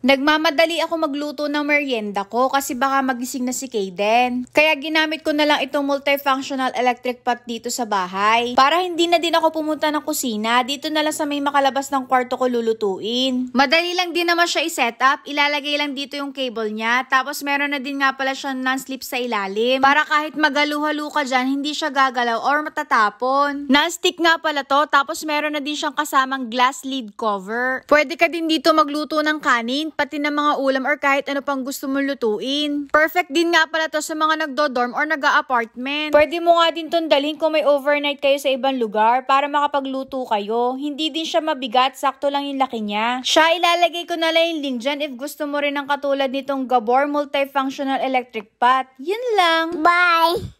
Nagmamadali ako magluto ng merienda ko kasi baka magising na si Kayden. Kaya ginamit ko na lang itong multifunctional electric pot dito sa bahay. Para hindi na din ako pumunta ng kusina, dito na lang sa may makalabas ng kwarto ko lulutuin. Madali lang din naman siya i setup Ilalagay lang dito yung cable niya. Tapos meron na din nga pala siyang non-slip sa ilalim. Para kahit magaluhalo ka dyan, hindi siya gagalaw or matatapon. Non-stick nga pala to. Tapos meron na din siyang kasamang glass lid cover. Pwede ka din dito magluto ng kanin drink, pati na mga ulam or kahit ano pang gusto mong lutuin. Perfect din nga pala to sa mga nagdo-dorm or nag-apartment. Pwede mo nga din tong dalhin kung may overnight kayo sa ibang lugar para makapagluto kayo. Hindi din siya mabigat, sakto lang yung laki niya. Siya ilalagay ko na lang yung link dyan if gusto mo rin ng katulad nitong Gabor Multifunctional Electric Pot. Yun lang. Bye!